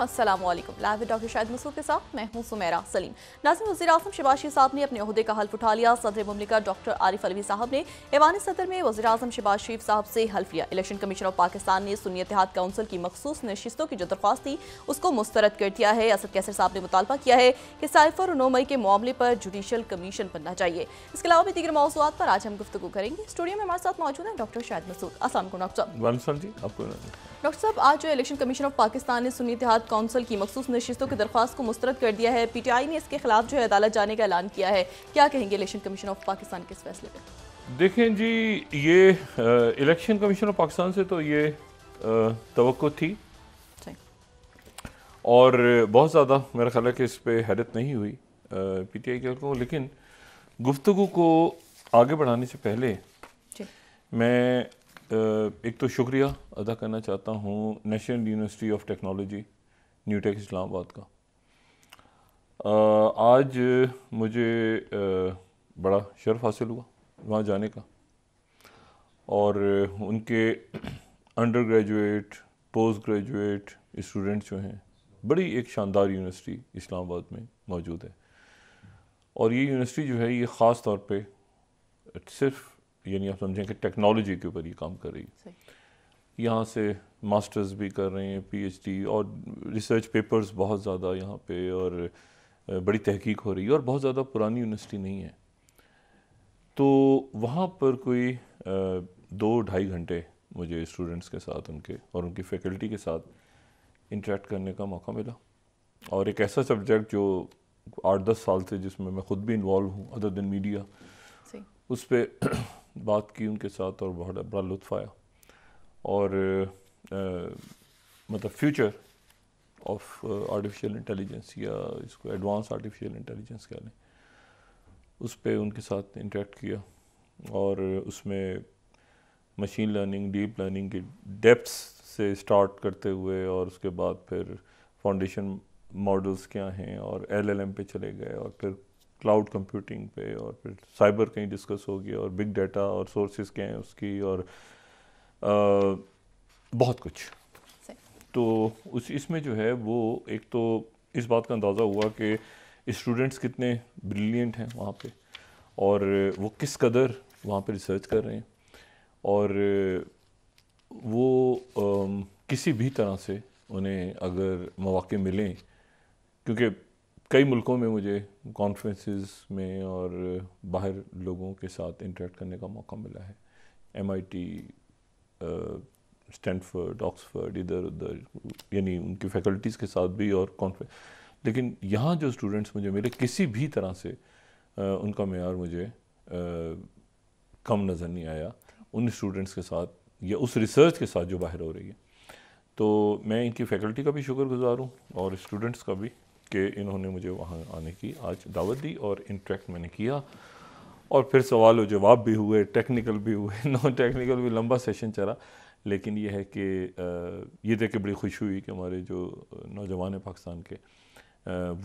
वालेकुम live doctor Shahid के साथ मैं हूं सुमेरा सलीम नाजिम वजी अजम साहब ने अपने अहदे का हल्फ उठा लिया सदर ममलिका डॉक्टर आरिफ अलवी साहब ने ऐवान सदर में वजी अजम शरीफ साहब से हल्फ लिया इलेक्शन कमीशन ऑफ पाकिस्तान ने सुनी इतिहाद काउंसिल की मखसूस नशस्तों की जो दरख्वास्त थी उसको मुस्तरद कर दिया है असद कैसर साहब ने मुतालबा किया है कि साइफर नौ मई के मामले पर जुडिशल कमीशन बनना चाहिए इसके अलावा भी दीगर मौजूद पर आज हम गुफ्तु करेंगे स्टूडियो में हमारे साथ मौजूद है डॉक्टर शाहिद मसूद असल डॉक्टर साहब आज जो इलेक्शन कमीशन ऑफ पाकिस्तान ने सुनी इतिहाद काउंसिल की मखसूस नशस्तों की दरख्वास्त को मुस्तरद कर दिया है पी टी आई ने इसके खिलाफ जो है अदालत जाने का ऐलान किया है क्या कहेंगे इलेक्शन कमीशन ऑफ पाकिस्तान के इस फैसले पर देखें जी ये इलेक्शन कमीशन ऑफ पाकिस्तान से तो ये तो थी और बहुत ज़्यादा मेरा ख्याल है कि इस पर हैरत नहीं हुई पी टी आई के लेकिन गुफ्तु को आगे बढ़ाने से पहले मैं एक तो शुक्रिया अदा करना चाहता हूँ National University of Technology new tech Islamabad का आज मुझे बड़ा शर्फ हासिल हुआ वहाँ जाने का और उनके undergraduate postgraduate students जो हैं बड़ी एक शानदार यूनिवर्सिटी इस्लामाबाद में मौजूद है और ये यूनिवर्सिटी जो है ये ख़ास तौर पे सिर्फ यानी आप समझें कि टेक्नोलॉजी के ऊपर ये काम कर रही है यहाँ से मास्टर्स भी कर रहे हैं पीएचडी और रिसर्च पेपर्स बहुत ज़्यादा यहाँ पे और बड़ी तहकीक हो रही है और बहुत ज़्यादा पुरानी यूनिवर्सिटी नहीं है तो वहाँ पर कोई दो ढाई घंटे मुझे स्टूडेंट्स के साथ उनके और उनकी फैकल्टी के साथ इंटरेक्ट करने का मौका मिला और एक ऐसा सब्जेक्ट जो आठ दस साल से जिसमें मैं ख़ुद भी इन्वॉल्व हूँ अदर दिन मीडिया उस पर बात की उनके साथ और बहुत बड़ा लुत्फ आया और Uh, मतलब फ्यूचर ऑफ आर्टिफिशियल इंटेलिजेंस या इसको एडवांस आर्टिफिशियल इंटेलिजेंस कह लें उस पर उनके साथ इंटरेक्ट किया और उसमें मशीन लर्निंग डीप लर्निंग की डेप्स से स्टार्ट करते हुए और उसके बाद फिर फाउंडेशन मॉडल्स क्या हैं और एलएलएम पे चले गए और फिर क्लाउड कंप्यूटिंग पे और फिर साइबर कहीं डिस्कस हो गया और बिग डाटा और सोर्सेज क्या हैं उसकी और आ, uh, बहुत कुछ तो उस इसमें जो है वो एक तो इस बात का अंदाज़ा हुआ कि स्टूडेंट्स कितने ब्रिलियंट हैं वहाँ पे और वो किस कदर वहाँ पे रिसर्च कर रहे हैं और वो आ, किसी भी तरह से उन्हें अगर मौाक़े मिलें क्योंकि कई मुल्कों में मुझे कॉन्फ्रेंसेस में और बाहर लोगों के साथ इंटरेक्ट करने का मौका मिला है M I T Stanford Oxford इधर उधर यानी उनकी फैकल्टीज़ के साथ भी और कॉन्फ्रेंस लेकिन यहाँ जो स्टूडेंट्स मुझे मिले किसी भी तरह से आ, उनका मैार मुझे आ, कम नज़र नहीं आया उन स्टूडेंट्स के साथ या उस रिसर्च के साथ जो बाहर हो रही है तो मैं इनकी फैकल्टी का भी शुक्र गुजार हूँ और स्टूडेंट्स का भी कि इन्होंने मुझे वहाँ आने की आज दावत दी और इंट्रैक्ट मैंने किया और फिर सवाल और जवाब भी हुए टेक्निकल भी हुए नॉन टेक्निकल भी लंबा सेशन चला लेकिन यह है कि ये देख के बड़ी खुशी हुई कि हमारे जो नौजवान हैं पाकिस्तान के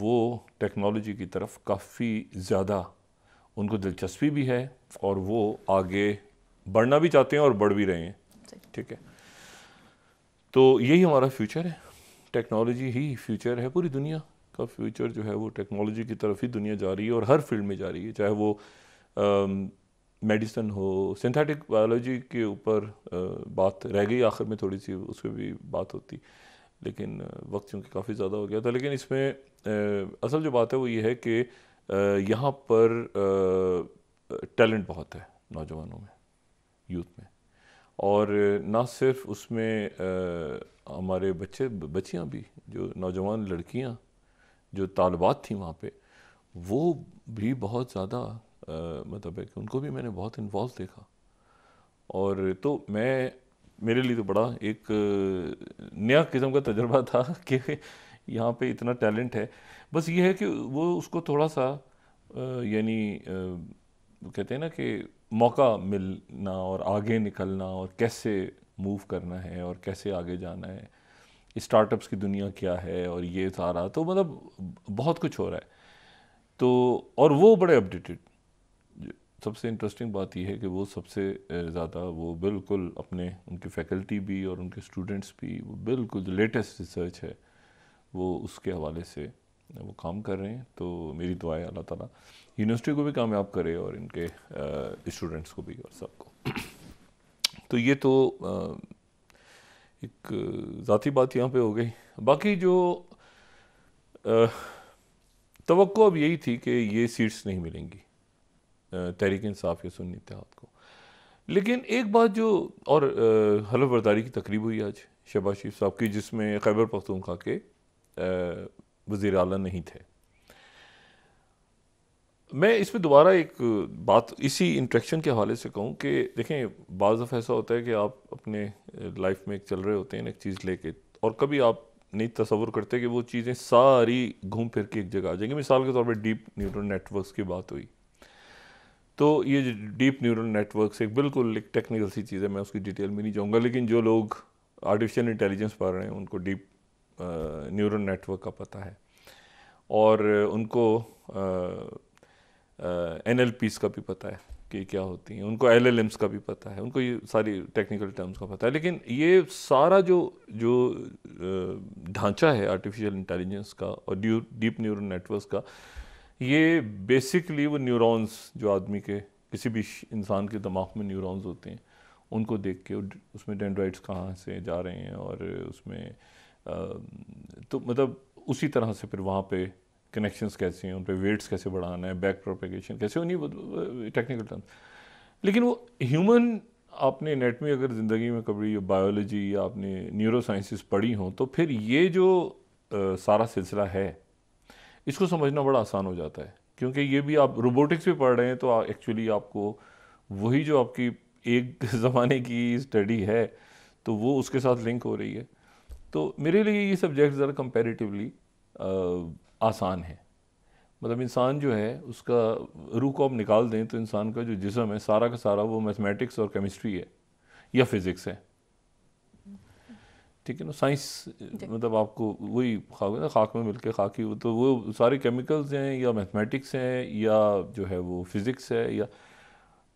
वो टेक्नोलॉजी की तरफ काफ़ी ज़्यादा उनको दिलचस्पी भी है और वो आगे बढ़ना भी चाहते हैं और बढ़ भी रहे हैं ठीक है तो यही हमारा फ्यूचर है टेक्नोलॉजी ही फ्यूचर है पूरी दुनिया का फ्यूचर जो है वो टेक्नोलॉजी की तरफ ही दुनिया जा रही है और हर फील्ड में जा रही है चाहे वो मेडिसन हो सिंथेटिक बायोलॉजी के ऊपर बात रह गई आखिर में थोड़ी सी उस पर भी बात होती लेकिन वक्त चूँकि काफ़ी ज़्यादा हो गया था लेकिन इसमें असल जो बात है वो ये है कि यहाँ पर टैलेंट बहुत है नौजवानों में यूथ में और ना सिर्फ उसमें हमारे बच्चे बच्चियाँ भी जो नौजवान लड़कियाँ जो तालबात थी वहाँ पे वो भी बहुत ज़्यादा मतलब है कि उनको भी मैंने बहुत इन्वॉल्व देखा और तो मैं मेरे लिए तो बड़ा एक नया किस्म का तजर्बा था कि यहाँ पे इतना टैलेंट है बस ये है कि वो उसको थोड़ा सा यानी कहते हैं ना कि मौका मिलना और आगे निकलना और कैसे मूव करना है और कैसे आगे जाना है स्टार्टअप्स की दुनिया क्या है और ये सारा तो मतलब बहुत कुछ हो रहा है तो और वो बड़े अपडेटेड सबसे इंटरेस्टिंग बात यह है कि वो सबसे ज़्यादा वो बिल्कुल अपने उनके फैकल्टी भी और उनके स्टूडेंट्स भी वो बिल्कुल जो लेटेस्ट रिसर्च है वो उसके हवाले से वो काम कर रहे हैं तो मेरी दुआ है अल्लाह ताला यूनिवर्सिटी को भी कामयाब करे और इनके स्टूडेंट्स को भी और सबको तो ये तो आ, एक ज़ाती बात यहाँ पे हो गई बाकी जो तो अब यही थी कि ये सीट्स नहीं मिलेंगी तहरीक इंसाफ के सुन्नी इतिहाद को लेकिन एक बात जो और हलफ बर्दारी की तकरीब हुई आज शहबाज शरीफ साहब की जिसमें खैबर पख्तूनखा के वज़ी अला नहीं थे मैं इसमें दोबारा एक बात इसी इंट्रेक्शन के हवाले से कहूँ कि देखें बाज़ दफ़ा ऐसा होता है कि आप अपने लाइफ में एक चल रहे होते हैं एक चीज़ लेके और कभी आप नहीं तस्वुर करते कि वो चीज़ें सारी घूम फिर के एक जगह आ जाएंगी मिसाल के तौर पर डीप न्यूट्रल नेटवर्क की बात हुई तो ये डीप न्यूरल नेटवर्क से बिल्कुल एक टेक्निकल सी चीज़ है मैं उसकी डिटेल में नहीं जाऊँगा लेकिन जो लोग आर्टिफिशियल इंटेलिजेंस पढ़ रहे हैं उनको डीप न्यूरल नेटवर्क का पता है और उनको एन एल पीस का भी पता है कि क्या होती हैं उनको एल एल एम्स का भी पता है उनको ये सारी टेक्निकल टर्म्स का पता है लेकिन ये सारा जो जो ढांचा है आर्टिफिशियल इंटेलिजेंस का और डीप न्यूरल नेटवर्क का ये बेसिकली वो न्यूरॉन्स जो आदमी के किसी भी इंसान के दिमाग में न्यूरॉन्स होते हैं उनको देख के उसमें डेंड्राइड्स कहाँ से जा रहे हैं और उसमें आ, तो मतलब उसी तरह से फिर वहाँ पे कनेक्शंस कैसे हैं उन पर वेट्स कैसे बढ़ाना है बैक प्रोपेगेशन कैसे होनी टेक्निकल टर्म लेकिन वो ह्यूमन आपने एनेटमी अगर ज़िंदगी में कभी बायोलॉजी या आपने न्यूरो साइंसिस पढ़ी हों तो फिर ये जो आ, सारा सिलसिला है इसको समझना बड़ा आसान हो जाता है क्योंकि ये भी आप रोबोटिक्स भी पढ़ रहे हैं तो एक्चुअली आपको वही जो आपकी एक ज़माने की स्टडी है तो वो उसके साथ लिंक हो रही है तो मेरे लिए ये सब्जेक्ट ज़रा कंपेरेटिवली आसान है मतलब इंसान जो है उसका रूह को आप निकाल दें तो इंसान का जो जिसम है सारा का सारा वो मैथमेटिक्स और केमिस्ट्री है या फिज़िक्स है ठीक है ना साइंस मतलब आपको वही खाक ना खाक में मिलके ही तो वो सारे केमिकल्स हैं या मैथमेटिक्स हैं या जो है वो फिज़िक्स है या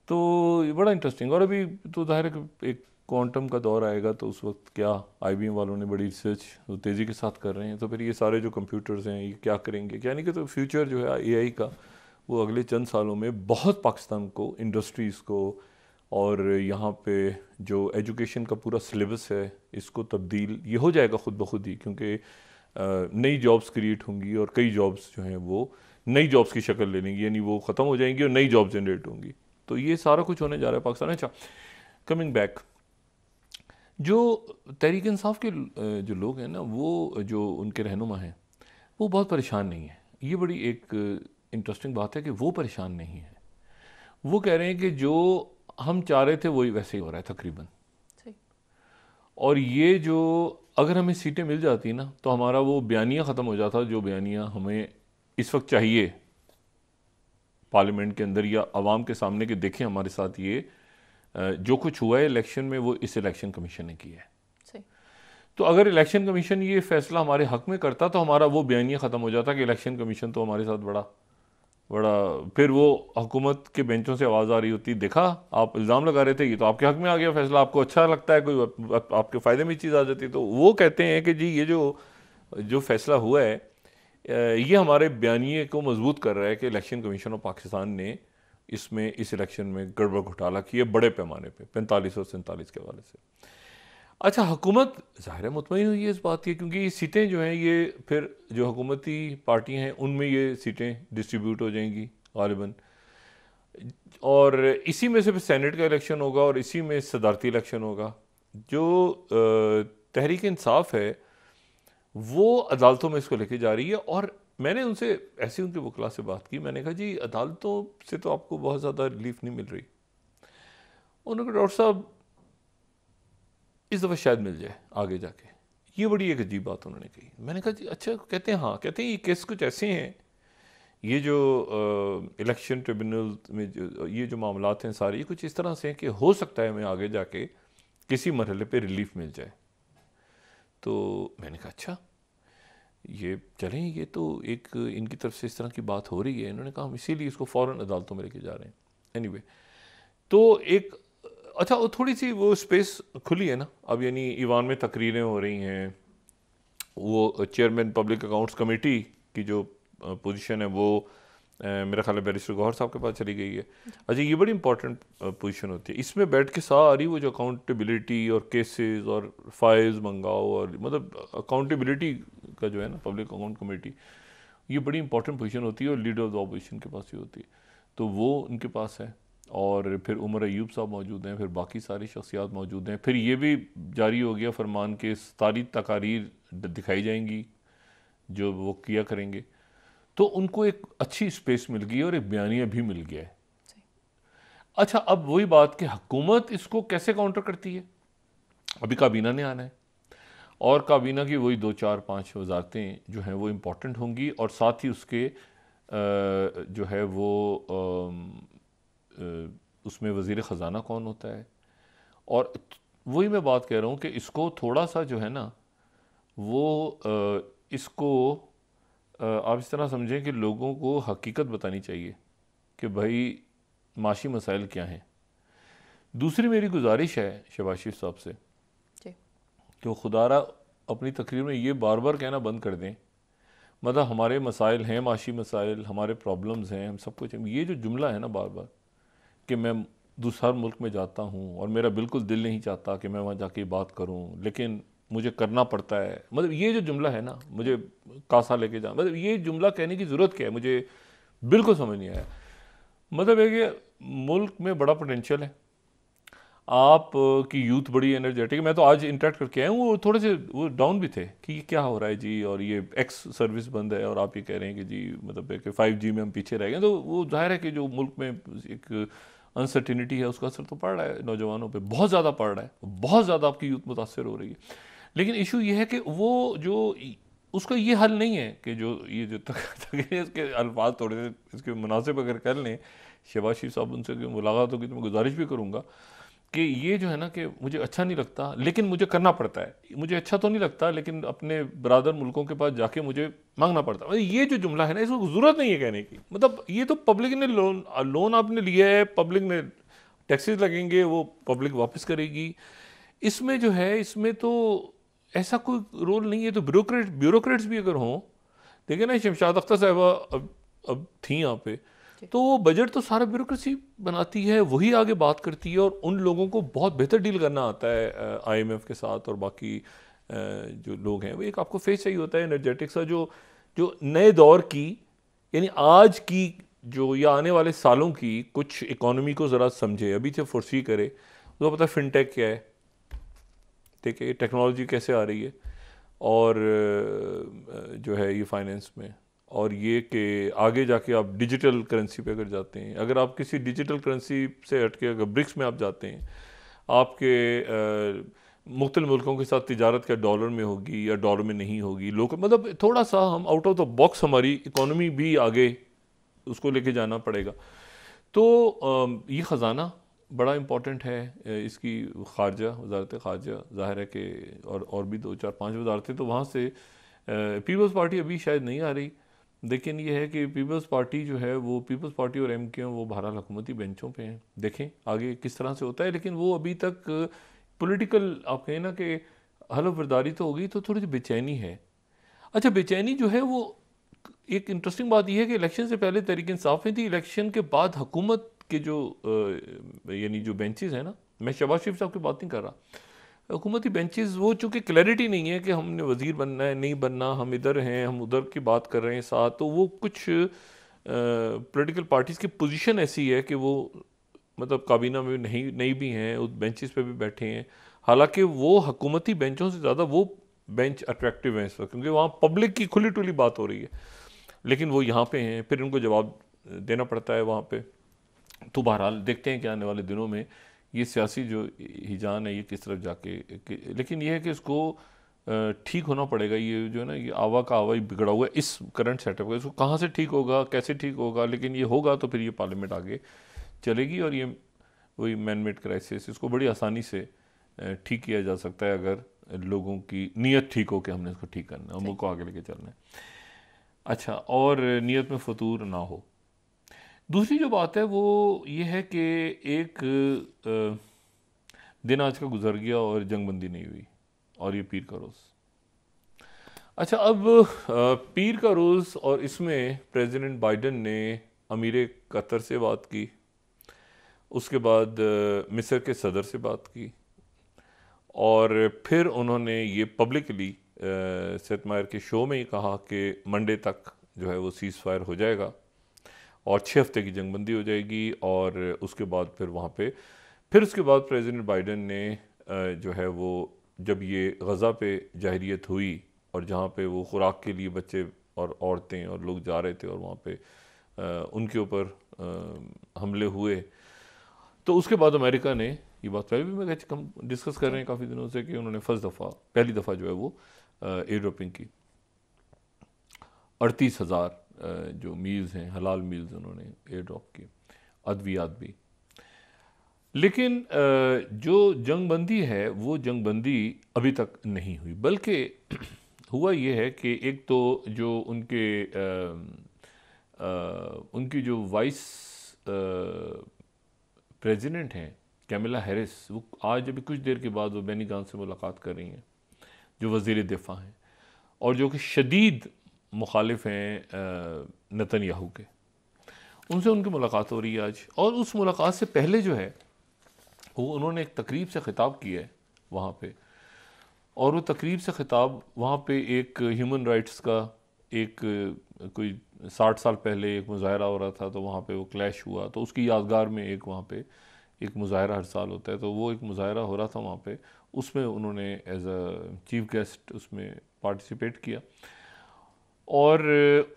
तो ये बड़ा इंटरेस्टिंग और अभी तो ज़ाहिर है एक क्वांटम का दौर आएगा तो उस वक्त क्या एम वालों ने बड़ी रिसर्च तो तेज़ी के साथ कर रहे हैं तो फिर ये सारे जो कंप्यूटर्स हैं ये क्या करेंगे यानी कि तो फ्यूचर जो है आई का वो अगले चंद सालों में बहुत पाकिस्तान को इंडस्ट्रीज़ को और यहाँ पे जो एजुकेशन का पूरा सिलेबस है इसको तब्दील ये हो जाएगा ख़ुद ब खुद ही क्योंकि नई जॉब्स क्रिएट होंगी और कई जॉब्स जो हैं वो नई जॉब्स की शक्ल ले लेंगी यानी वो ख़त्म हो जाएंगी और नई जॉब जनरेट होंगी तो ये सारा कुछ होने जा रहा है पाकिस्तान अच्छा कमिंग बैक जो तहरीक इंसाफ के जो लोग हैं ना वो जो उनके रहनुमा हैं वो बहुत परेशान नहीं है ये बड़ी एक इंटरेस्टिंग बात है कि वो परेशान नहीं है वो कह रहे हैं कि जो हम चाह रहे थे वही वैसे ही हो रहा है तकरीबन और ये जो अगर हमें सीटें मिल जाती ना तो हमारा वो बयानिया ख़त्म हो जाता जो बयानिया हमें इस वक्त चाहिए पार्लियामेंट के अंदर या आवाम के सामने के देखें हमारे साथ ये जो कुछ हुआ है इलेक्शन में वो इस इलेक्शन कमीशन ने किया है तो अगर इलेक्शन कमीशन ये फैसला हमारे हक में करता तो हमारा वो बयानिया ख़त्म हो जाता कि इलेक्शन कमीशन तो हमारे साथ बड़ा बड़ा फिर वो हुकूमत के बेंचों से आवाज़ आ रही होती देखा आप इल्ज़ाम लगा रहे थे ये तो आपके हक में आ गया फैसला आपको अच्छा लगता है कोई आपके फ़ायदे में चीज़ आ जाती तो वो कहते हैं कि जी ये जो जो फैसला हुआ है ये हमारे बयानी को मजबूत कर रहा है कि इलेक्शन कमीशन ऑफ पाकिस्तान ने इसमें इस इलेक्शन में गड़बड़ घोटाला किए बड़े पैमाने पर पे, पैंतालीस और सैंतालीस के हवाले से अच्छा हुकूमत ज़ाहिर मुतमिन हुई है इस बात की क्योंकि ये सीटें जो हैं ये फिर जो हुकूमती पार्टियाँ हैं उनमें ये सीटें डिस्ट्रीब्यूट हो जाएंगी गालिबा और इसी में से फिर सैनट का इलेक्शन होगा और इसी में सदारती इलेक्शन होगा जो तहरीक इंसाफ है वो अदालतों में इसको लेके जा रही है और मैंने उनसे ऐसी उनके वकला से बात की मैंने कहा जी अदालतों से तो आपको बहुत ज़्यादा रिलीफ नहीं मिल रही उन्होंने कहा डॉक्टर साहब इस दफ़ा शायद मिल जाए आगे जाके ये बड़ी एक अजीब बात उन्होंने कही मैंने कहा जी अच्छा कहते हैं हाँ कहते हैं ये केस कुछ ऐसे हैं ये जो इलेक्शन ट्रिब्यूनल में जो ये जो मामला हैं सारे ये कुछ इस तरह से हैं कि हो सकता है हमें आगे जाके किसी मरहले पे रिलीफ मिल जाए तो मैंने कहा अच्छा ये चलें ये तो एक इनकी तरफ से इस तरह की बात हो रही है इन्होंने कहा हम इसीलिए इसको फ़ौर अदालतों में लेके जा रहे हैं एनी anyway, तो एक अच्छा वो थोड़ी सी वो स्पेस खुली है ना अब यानी ईवान में तकरीरें हो रही हैं वो चेयरमैन पब्लिक अकाउंट्स कमेटी की जो पोजीशन है वो मेरा ख्याल है बैरिस्टर गौहर साहब के पास चली गई है अच्छा ये बड़ी इंपॉर्टेंट पोजीशन होती है इसमें बैठ के सारी वो जो अकाउंटेबिलिटी और केसेस और फाइल्स मंगाओ और मतलब अकाउंटेबिलिटी का जो है ना पब्लिक अकाउंट कमेटी ये बड़ी इंपॉर्टेंट पोजीशन होती है और लीडर ऑफ द अपोजिशन के पास ही होती है तो वो उनके पास है और फिर उमर अयूब साहब मौजूद हैं फिर बाकी सारी शख्सियात मौजूद हैं फिर ये भी जारी हो गया फरमान के सारी तकारीर दिखाई जाएंगी जो वो किया करेंगे तो उनको एक अच्छी स्पेस मिल गई और एक बयानिया भी मिल गया है अच्छा अब वही बात कि हुकूमत इसको कैसे काउंटर करती है अभी काबीना ने आना है और काबीना की वही दो चार पाँच वजारतें जो हैं वो इम्पॉर्टेंट होंगी और साथ ही उसके जो है वो उसमें वज़ी ख़ज़ाना कौन होता है और वही मैं बात कह रहा हूँ कि इसको थोड़ा सा जो है ना वो इसको आप इस तरह समझें कि लोगों को हकीकत बतानी चाहिए कि भाई माशी मसाइल क्या हैं दूसरी मेरी गुजारिश है शबाशिफ साहब से कि खुदारा अपनी तकरीर में ये बार बार कहना बंद कर दें मतलब हमारे मसाइल हैं माशी मसाइल हमारे प्रॉब्लम्स हैं हम सब कुछ ये जो जुमला है ना बार बार कि मैं दूसर मुल्क में जाता हूँ और मेरा बिल्कुल दिल नहीं चाहता कि मैं वहाँ जाके बात करूँ लेकिन मुझे करना पड़ता है मतलब ये जो जुमला है ना मुझे कासा लेके जा मतलब ये जुमला कहने की ज़रूरत क्या है मुझे बिल्कुल समझ नहीं आया मतलब है कि मुल्क में बड़ा पोटेंशियल है आप की यूथ बड़ी एनर्जेटिक मैं तो आज इंटरेक्ट करके आया हूँ वो थोड़े से वो डाउन भी थे कि क्या हो रहा है जी और ये एक्स सर्विस बंद है और आप ये कह रहे हैं कि जी मतलब कि फाइव जी में हम पीछे रह गए तो वो जाहिर है कि जो मुल्क में एक अनसर्टिनिटी है उसका असर तो पड़ रहा है नौजवानों पर बहुत ज़्यादा पड़ रहा है बहुत ज़्यादा आपकी यूथ मुतासर हो रही है लेकिन इशू यह है कि वो जो उसका ये हल नहीं है कि जो ये जो तक, तक इसके अल्फाज थोड़े से इसके मुनासिब अगर कर लें शबाशी साहब उनसे मुलाकात होगी तो मैं गुजारिश भी करूँगा कि ये जो है ना कि मुझे अच्छा नहीं लगता लेकिन मुझे करना पड़ता है मुझे अच्छा तो नहीं लगता लेकिन अपने बरदर मुल्कों के पास जाके मुझे मांगना पड़ता है ये जो जुमला है ना इसको ज़रूरत नहीं है कहने की मतलब ये तो पब्लिक ने लोन लोन आपने लिया है पब्लिक ने टैक्सेस लगेंगे वो पब्लिक वापस करेगी इसमें जो है इसमें तो ऐसा कोई रोल नहीं है तो ब्यूरोक्रेट ब्यूरोक्रेट्स भी अगर हों देखिए ना शमशाद अख्तर साहबा अब अब थी यहाँ पर तो बजट तो सारा ब्यूरोसी बनाती है वही आगे बात करती है और उन लोगों को बहुत बेहतर डील करना आता है आईएमएफ के साथ और बाकी जो लोग हैं वो एक आपको फेस चाहिए होता है एनर्जेटिक्स का जो जो नए दौर की यानी आज की जो या आने वाले सालों की कुछ इकोनॉमी को ज़रा समझे अभी से फुर्सी करे तो पता है फिनटेक क्या है ठीक है टेक्नोलॉजी कैसे आ रही है और जो है ये फाइनेंस में और ये कि आगे जाके आप डिजिटल करेंसी पे अगर जाते हैं अगर आप किसी डिजिटल करेंसी से हट के अगर ब्रिक्स में आप जाते हैं आपके मुख्तल मुल्कों के साथ तजारत क्या डॉलर में होगी या डॉलर में नहीं होगी लोग मतलब थोड़ा सा हम आउट ऑफ द बॉक्स हमारी इकोनॉमी भी आगे उसको लेके जाना पड़ेगा तो ये ख़जाना बड़ा इम्पॉर्टेंट है इसकी खारजा वजारत खारजा जाहिर है कि और और भी दो चार पाँच वजारतें तो वहाँ से पीपल्स पार्टी अभी शायद नहीं आ रही लेकिन ये है कि पीपल्स पार्टी जो है वो पीपल्स पार्टी और एम के वो बहरहाल हुकूमती बेंचों पे हैं देखें आगे किस तरह से होता है लेकिन वो अभी तक पॉलिटिकल आप कहें ना कि हलफ बरदारी तो होगी तो थोड़ी सी बेचैनी है अच्छा बेचैनी जो है वो एक इंटरेस्टिंग बात यह है कि इलेक्शन से पहले तरीके इंसाफ थी इलेक्शन के बाद हुकूमत के जो यानी जो बेंचेज़ हैं ना मैं शबाज शरीफ साहब की बात नहीं कर रहा हुकूमती बेंचेस वो चूँकि क्लैरिटी नहीं है कि हमने वज़ीर बनना है नहीं बनना हम इधर हैं हम उधर की बात कर रहे हैं साथ तो वो कुछ पॉलिटिकल पार्टीज़ की पोजीशन ऐसी है कि वो मतलब काबीना में नहीं नहीं भी हैं उस बेंचेस पे भी बैठे हैं हालांकि वो हकूमती बेंचों से ज़्यादा वो बेंच अट्रैक्टिव हैं इस वक्त क्योंकि वहाँ पब्लिक की खुली टुली बात हो रही है लेकिन वो यहाँ पे हैं फिर उनको जवाब देना पड़ता है वहाँ पे तो बहरहाल देखते हैं कि आने वाले दिनों में ये सियासी जो हिजान है ये किस तरफ जाके लेकिन ये है कि इसको ठीक होना पड़ेगा ये जो है ना ये आवा का आवा ही बिगड़ा हुआ है इस करंट सेटअप का इसको कहाँ से ठीक होगा कैसे ठीक होगा लेकिन ये होगा तो फिर ये पार्लियामेंट आगे चलेगी और ये वही मैन मेड क्राइसिस इसको बड़ी आसानी से ठीक किया जा सकता है अगर लोगों की नीयत ठीक हो कि हमने इसको ठीक करना है मुल्क को आगे लेके चलना है अच्छा और नीयत में फतूर ना हो दूसरी जो बात है वो ये है कि एक दिन आज का गुजर गया और जंगबंदी नहीं हुई और ये पीर का रोज़ अच्छा अब पीर का रोज़ और इसमें प्रेसिडेंट बाइडन ने अमीर कतर से बात की उसके बाद मिस्र के सदर से बात की और फिर उन्होंने ये पब्लिकली सेतमायर के शो में ही कहा कि मंडे तक जो है वो सीज़ फायर हो जाएगा और छः हफ्ते की जंगबंदी हो जाएगी और उसके बाद फिर वहाँ पे फिर उसके बाद प्रेसिडेंट बाइडन ने जो है वो जब ये गज़ा पे जहरीत हुई और जहाँ पे वो खुराक के लिए बच्चे और औरतें और लोग जा रहे थे और वहाँ पे उनके ऊपर हमले हुए तो उसके बाद अमेरिका ने ये बात पहले भी मैं कम डिस्कस कर रहे हैं काफ़ी दिनों से कि उन्होंने फर्स्ट दफ़ा पहली दफ़ा जो है वो एयर ड्रॉपिंग की अड़तीस हज़ार जो मील्स हैं हलाल मील्स उन्होंने एयर ड्रॉप किए अद्वियात भी लेकिन जो जंग बंदी है वो जंग बंदी अभी तक नहीं हुई बल्कि हुआ ये है कि एक तो जो उनके आ, आ, उनकी जो वाइस प्रेसिडेंट हैं कैमिला हैरिस वो आज अभी कुछ देर के बाद वो बैनी से मुलाकात कर रही हैं जो वजीर दिफा हैं और जो कि शदीद मुखालिफ हैं नतन याहू के उनसे उनकी मुलाकात हो रही है आज और उस मुलाकात से पहले जो है वो उन्होंने एक तकरीब से ख़िताब किया है वहाँ पे और वो तकरीब से ख़िताब वहाँ पे एक ह्यूमन राइट्स का एक कोई साठ साल पहले एक मुजाहरा हो रहा था तो वहाँ पे वो क्लैश हुआ तो उसकी यादगार में एक वहाँ पे एक मुजाहरा हर साल होता है तो वो एक मुजाहरा हो रहा था वहाँ पे उसमें उन्होंने एज अ चीफ गेस्ट उसमें पार्टिसिपेट किया और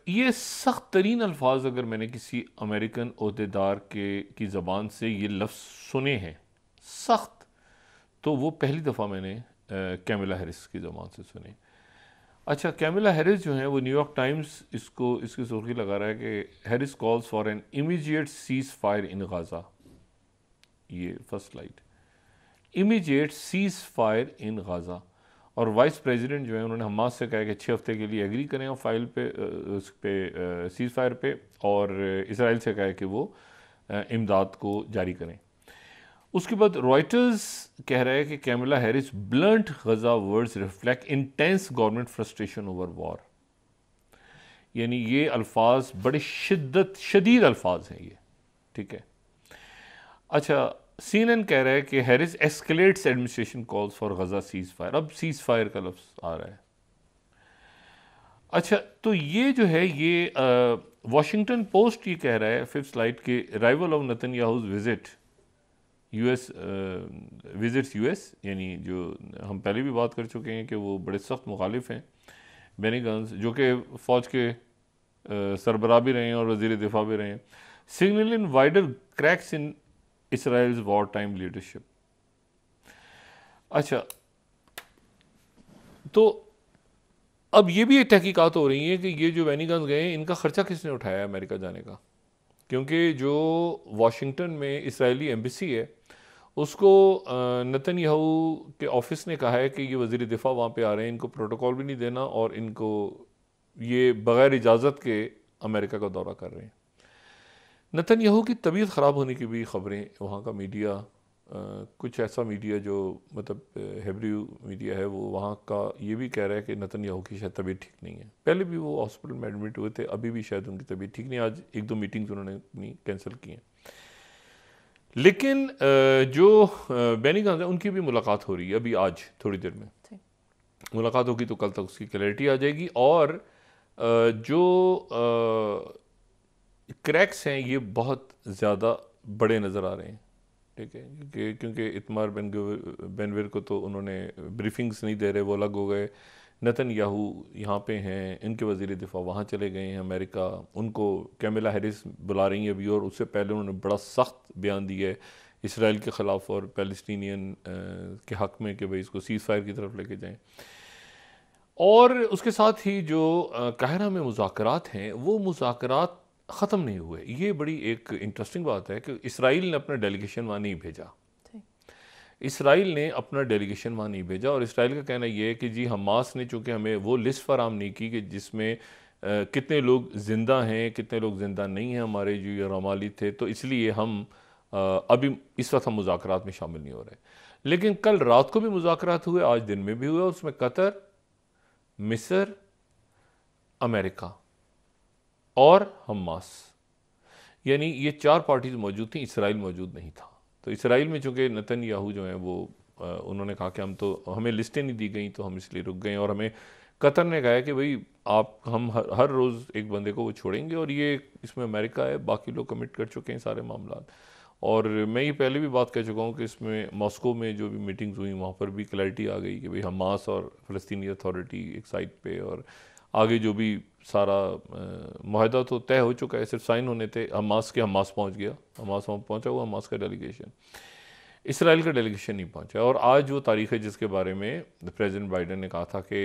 ये सख्त तरीन अल्फाज अगर मैंने किसी अमेरिकन अहदेदार के की ज़बान से ये लफ्ज़ सुने हैं सख्त तो वो पहली दफ़ा मैंने कैमिला हैरिस की ज़बान से सुने अच्छा कैमिला हैरिस जो है वो न्यूयॉर्क टाइम्स इसको इसकी सुर्खी लगा रहा है कि Harris calls for an immediate ceasefire in Gaza ये first slide immediate ceasefire in Gaza और वाइस प्रेसिडेंट जो है उन्होंने हमास से कहा कि छः हफ्ते के लिए एग्री करें और फाइल पे उस पे सीज़ फायर पे और इसराइल से कहा कि वो इमदाद को जारी करें उसके बाद रॉयटर्स कह रहा है कि Kamala Harris blunt Gaza words reflect intense government frustration over war यानी ये अल्फाज बड़े शिद्दत शदीद अल्फाज हैं ये ठीक है अच्छा सीनन कह रहा है कि Harris escalates administration calls for Gaza ceasefire अब सीज फायर का लफ्ज़ आ रहा है अच्छा तो ये जो है ये वाशिंगटन पोस्ट ये कह रहा है फिफ्थ स्लाइड के arrival of Netanyahu's visit US visits US यानी जो हम पहले भी बात कर चुके हैं कि वो बड़े सख्त मुखालिफ हैं बेनी जो कि फ़ौज के सरबरा भी रहे हैं और वजीर दिफा भी रहे हैं signal in wider cracks in Israel's wartime leadership अच्छा तो अब ये भी एक तहकीकत हो रही है कि ये जो वेनिगंज गए इनका ख़र्चा किसने उठाया अमेरिका जाने का क्योंकि जो वाशिंगटन में इसराइली एम्बेसी है उसको नतन यहू के ऑफिस ने कहा है कि ये वजीर दिफा वहाँ पे आ रहे हैं इनको प्रोटोकॉल भी नहीं देना और इनको ये बग़ैर इजाज़त के अमेरिका का दौरा कर रहे हैं नतन यहू की तबीयत ख़राब होने की भी ख़बरें वहाँ का मीडिया आ, कुछ ऐसा मीडिया जो मतलब हेबरी मीडिया है वो वहाँ का ये भी कह रहा है कि नतन याहू की शायद तबीयत ठीक नहीं है पहले भी वो हॉस्पिटल में एडमिट हुए थे अभी भी शायद उनकी तबीयत ठीक नहीं आज एक दो मीटिंग्स उन्होंने अपनी कैंसिल की हैं लेकिन जो बैनी गांधी उनकी भी मुलाकात हो रही है अभी आज थोड़ी देर में मुलाकात होगी तो कल तक उसकी क्लैरिटी आ जाएगी और जो क्रैक्स हैं ये बहुत ज़्यादा बड़े नज़र आ रहे हैं ठीक है क्योंकि क्योंकि इतमार बेन बेनविर को तो उन्होंने ब्रीफिंग्स नहीं दे रहे वो अलग हो गए नतन याहू यहाँ पे हैं इनके वजीर दिफा वहाँ चले गए हैं अमेरिका उनको कैमिला हैरिस बुला रही हैं अभी और उससे पहले उन्होंने बड़ा सख्त बयान दिया है इसराइल के ख़िलाफ़ और पैलस्टीनियन के हक़ में कि भाई इसको सीज़ फायर की तरफ लेके जाएं और उसके साथ ही जो काहरा में मुजाकरात हैं वो मुजाकरात ख़त्म नहीं हुए ये बड़ी एक इंटरेस्टिंग बात है कि इसराइल ने अपना डेलीगेशन वहाँ नहीं भेजा इसराइल ने अपना डेलीगेशन वहाँ नहीं भेजा और इसराइल का कहना यह है कि जी हमास ने चूँकि हमें वो लिस्ट फराम नहीं की कि जिसमें कितने लोग ज़िंदा हैं कितने लोग ज़िंदा नहीं हैं हमारे जो ये रमाली थे तो इसलिए हम अभी इस वक्त हम मुजाकर में शामिल नहीं हो रहे लेकिन कल रात को भी मुजाकर हुए आज दिन में भी हुए उसमें कतर मिसर अमेरिका और हमास यानी ये चार पार्टीज मौजूद थी इसराइल मौजूद नहीं था तो इसराइल में चूँकि नतन याहू जो हैं वो उन्होंने कहा कि हम तो हमें लिस्टें नहीं दी गई तो हम इसलिए रुक गए और हमें कतर ने कहा कि भाई आप हम हर, हर रोज़ एक बंदे को वो छोड़ेंगे और ये इसमें अमेरिका है बाकी लोग कमिट कर चुके हैं सारे मामला और मैं ये पहले भी बात कह चुका हूँ कि इसमें मॉस्को में जो भी मीटिंग्स हुई वहाँ पर भी क्लैरिटी आ गई कि भाई हमास और फ़लस्तीनी अथॉरिटी एक साइड पे और आगे जो भी सारा माहदा तो तय हो चुका है सिर्फ साइन होने थे हमास के हमास पहुंच गया हमास वहाँ पहुंचा हुआ हमास का डेलीगेशन इसराइल का डेलीगेशन नहीं पहुंचा और आज वो तारीख है जिसके बारे में प्रेसिडेंट बाइडन ने कहा था कि